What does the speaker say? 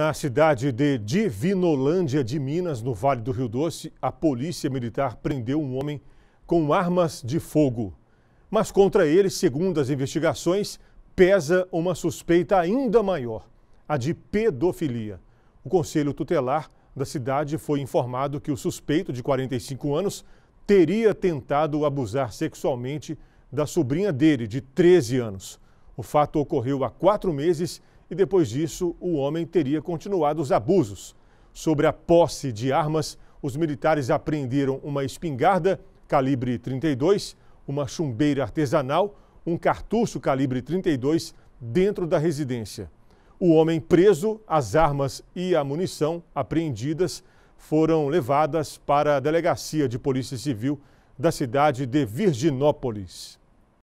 Na cidade de Divinolândia de Minas, no Vale do Rio Doce, a polícia militar prendeu um homem com armas de fogo. Mas contra ele, segundo as investigações, pesa uma suspeita ainda maior, a de pedofilia. O conselho tutelar da cidade foi informado que o suspeito, de 45 anos, teria tentado abusar sexualmente da sobrinha dele, de 13 anos. O fato ocorreu há quatro meses e depois disso o homem teria continuado os abusos. Sobre a posse de armas, os militares apreenderam uma espingarda calibre 32, uma chumbeira artesanal, um cartucho calibre 32 dentro da residência. O homem preso, as armas e a munição apreendidas foram levadas para a delegacia de polícia civil da cidade de Virginópolis.